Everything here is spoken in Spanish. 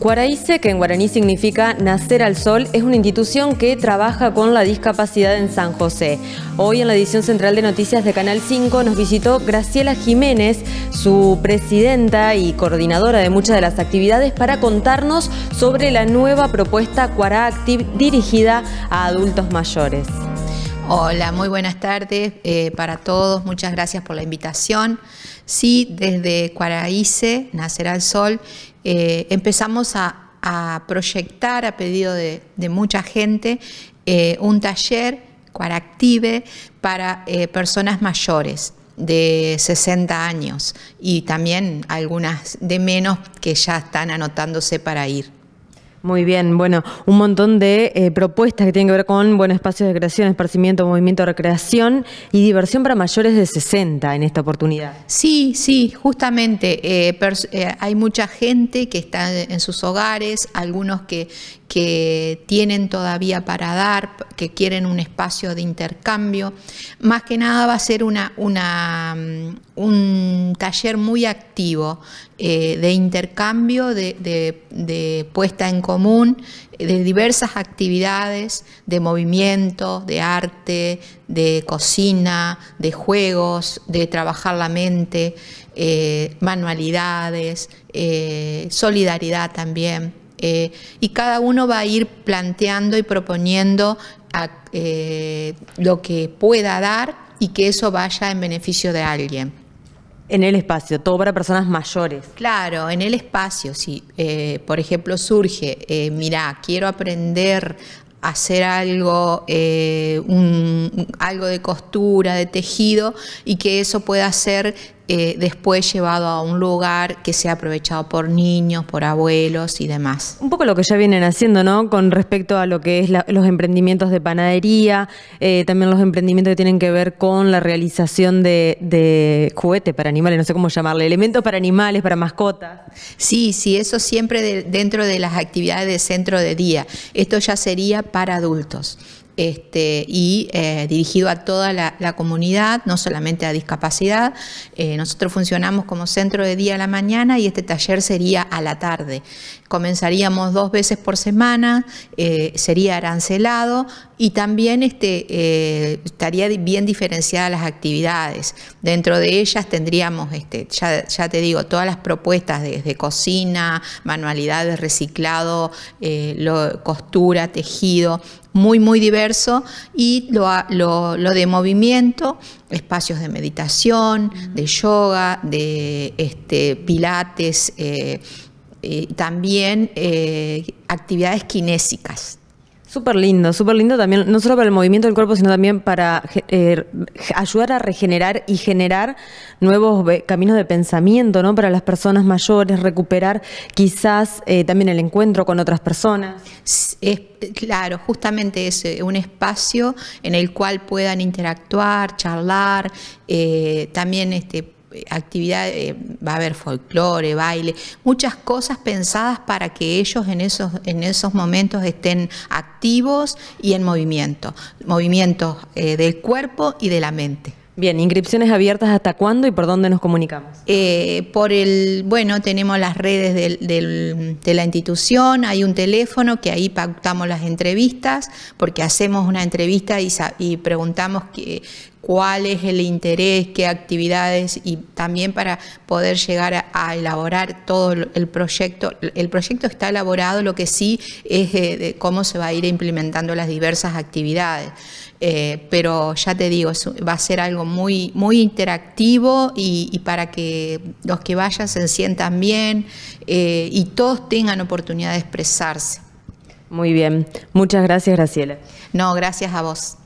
Cuaraíce, que en guaraní significa Nacer al Sol, es una institución que trabaja con la discapacidad en San José. Hoy en la edición central de noticias de Canal 5 nos visitó Graciela Jiménez, su presidenta y coordinadora de muchas de las actividades, para contarnos sobre la nueva propuesta Cuara Active dirigida a adultos mayores. Hola, muy buenas tardes eh, para todos. Muchas gracias por la invitación. Sí, desde Cuaraíce, Nacer al Sol, eh, empezamos a, proyectar a pedido de, mucha gente eh, un taller cuaractive para eh, personas mayores de 60 años y también algunas de menos que ya están anotándose para ir. Muy bien, bueno, un montón de eh, propuestas que tienen que ver con buenos espacios de creación, esparcimiento, movimiento, recreación y diversión para mayores de 60 en esta oportunidad. Sí, sí, justamente eh, eh, hay mucha gente que está en sus hogares, algunos que, que tienen todavía para dar, que quieren un espacio de intercambio. Más que nada va a ser una, mm, un taller muy activo eh, de intercambio, de, puesta en común, de diversas actividades, de movimientos, de arte, de cocina, de juegos, de trabajar la mente, eh, manualidades, eh, solidaridad también y cada uno va a ir planteando y proponiendo eh, lo que pueda dar y que eso vaya en beneficio de alguien. En el espacio, todo para personas mayores. Claro, en el espacio, si eh, por ejemplo surge, eh, mira, quiero aprender a hacer algo, algo de costura, de tejido, y que eso pueda ser eh, después llevado a un lugar que sea aprovechado por niños, por abuelos y demás. Un poco lo que ya vienen haciendo, ¿no? Con respecto a lo que es los emprendimientos de panadería, eh, también los emprendimientos que tienen que ver con la realización de, de para animales, no sé cómo llamarle, elementos para animales, para mascotas. Sí, sí, eso siempre dentro de las actividades de centro de día. Esto ya sería para adultos. Este, y eh, dirigido a toda la, comunidad, no solamente a discapacidad. Eh, nosotros funcionamos como centro de día a la mañana y este taller sería a la tarde. Comenzaríamos dos veces por semana, eh, sería arancelado, y también este, eh, estaría bien diferenciadas las actividades. Dentro de ellas tendríamos, este, ya, te digo, todas las propuestas desde cocina, manualidades, reciclado, eh, costura, tejido, muy, muy diverso, y lo, de movimiento, espacios de meditación, de yoga, de este, pilates, eh, también actividades kinésicas, Súper lindo, súper lindo también, no solo para el movimiento del cuerpo, sino también para eh, ayudar a regenerar y generar nuevos caminos de pensamiento, ¿no? Para las personas mayores, recuperar quizás eh, también el encuentro con otras personas. Es, claro, justamente es eh, un espacio en el cual puedan interactuar, charlar, también este eh, actividad, eh, va a haber folclore, baile, muchas cosas pensadas para que ellos en esos, en esos momentos estén activos y en movimiento, movimientos eh, del cuerpo y de la mente. Bien, inscripciones abiertas hasta cuándo y por dónde nos comunicamos. por el, bueno, tenemos las redes de la institución, hay un teléfono que ahí pactamos las entrevistas, porque hacemos una entrevista y, y preguntamos que, cuál es el interés, qué actividades y también para poder llegar a, elaborar todo el proyecto. El proyecto está elaborado, lo que sí es eh, de, cómo se va a ir implementando las diversas actividades. Eh, pero ya te digo, va a ser algo muy, muy interactivo y, para que los que vayan se sientan bien eh, y todos tengan oportunidad de expresarse. Muy bien, muchas gracias Graciela. No, gracias a vos.